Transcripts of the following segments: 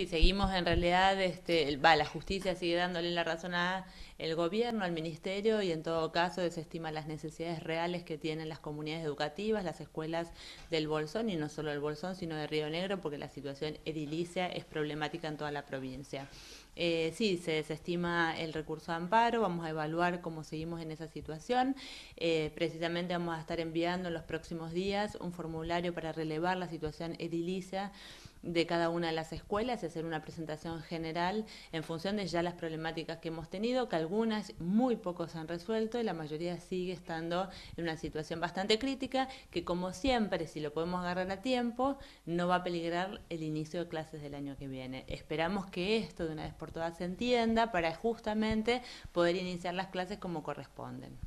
Sí, seguimos en realidad, este, va, la justicia sigue dándole la razón a el gobierno, al ministerio y en todo caso desestima las necesidades reales que tienen las comunidades educativas, las escuelas del Bolsón y no solo del Bolsón, sino de Río Negro, porque la situación edilicia es problemática en toda la provincia. Eh, sí, se desestima el recurso de amparo, vamos a evaluar cómo seguimos en esa situación. Eh, precisamente vamos a estar enviando en los próximos días un formulario para relevar la situación edilicia de cada una de las escuelas y hacer una presentación general en función de ya las problemáticas que hemos tenido, que algunas muy pocos han resuelto y la mayoría sigue estando en una situación bastante crítica, que como siempre, si lo podemos agarrar a tiempo, no va a peligrar el inicio de clases del año que viene. Esperamos que esto de una vez por todas se entienda para justamente poder iniciar las clases como corresponden.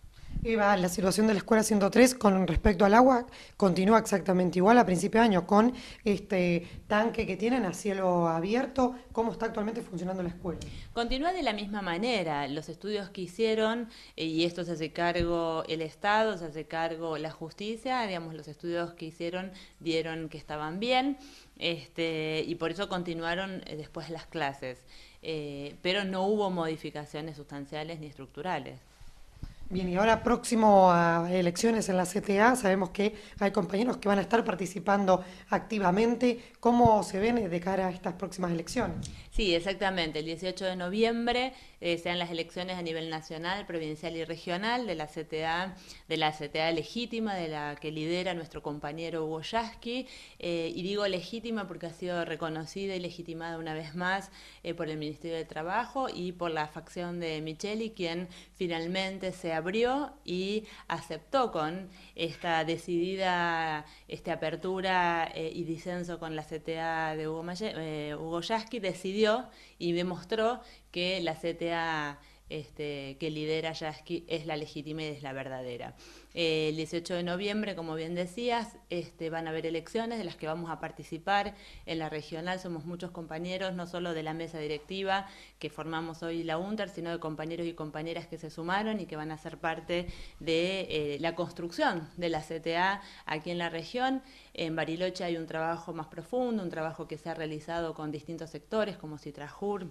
Eva, la situación de la Escuela 103 con respecto al agua continúa exactamente igual a principio de año, con este tanque que tienen a cielo abierto. ¿Cómo está actualmente funcionando la escuela? Continúa de la misma manera. Los estudios que hicieron, eh, y esto se hace cargo el Estado, se hace cargo la justicia, digamos, los estudios que hicieron dieron que estaban bien, este, y por eso continuaron eh, después las clases. Eh, pero no hubo modificaciones sustanciales ni estructurales. Bien, y ahora próximo a elecciones en la CTA, sabemos que hay compañeros que van a estar participando activamente. ¿Cómo se ven de cara a estas próximas elecciones? Sí, exactamente. El 18 de noviembre eh, sean las elecciones a nivel nacional, provincial y regional de la CTA, de la CTA legítima, de la que lidera nuestro compañero Hugo eh, y digo legítima porque ha sido reconocida y legitimada una vez más eh, por el Ministerio de Trabajo y por la facción de Micheli, quien finalmente se abrió y aceptó con esta decidida esta apertura eh, y disenso con la CTA de Hugo, eh, Hugo Yasky, decidió y demostró que la CTA este, que lidera ya es la legítima y es la verdadera. Eh, el 18 de noviembre, como bien decías, este, van a haber elecciones de las que vamos a participar en la regional. Somos muchos compañeros, no solo de la mesa directiva que formamos hoy la UNTER, sino de compañeros y compañeras que se sumaron y que van a ser parte de eh, la construcción de la CTA aquí en la región. En Bariloche hay un trabajo más profundo, un trabajo que se ha realizado con distintos sectores como Citrajur,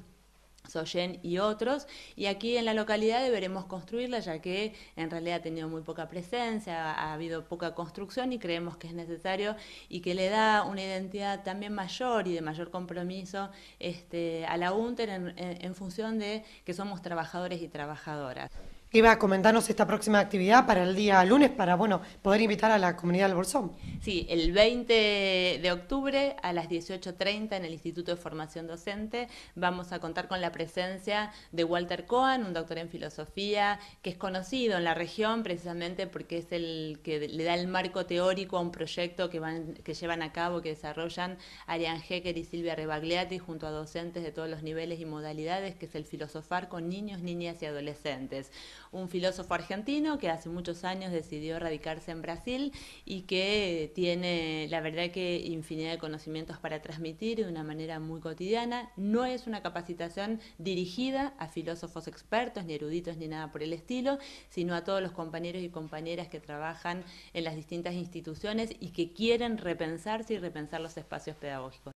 Soyen y otros, y aquí en la localidad deberemos construirla ya que en realidad ha tenido muy poca presencia, ha habido poca construcción y creemos que es necesario y que le da una identidad también mayor y de mayor compromiso este, a la UNTER en función de que somos trabajadores y trabajadoras iba a comentarnos esta próxima actividad para el día lunes, para bueno, poder invitar a la comunidad del Bolsón. Sí, el 20 de octubre a las 18.30 en el Instituto de Formación Docente vamos a contar con la presencia de Walter Cohen, un doctor en filosofía, que es conocido en la región precisamente porque es el que le da el marco teórico a un proyecto que, van, que llevan a cabo, que desarrollan Arián Hecker y Silvia Rebagliati junto a docentes de todos los niveles y modalidades, que es el filosofar con niños, niñas y adolescentes un filósofo argentino que hace muchos años decidió radicarse en Brasil y que tiene, la verdad, que infinidad de conocimientos para transmitir de una manera muy cotidiana. No es una capacitación dirigida a filósofos expertos, ni eruditos, ni nada por el estilo, sino a todos los compañeros y compañeras que trabajan en las distintas instituciones y que quieren repensarse y repensar los espacios pedagógicos.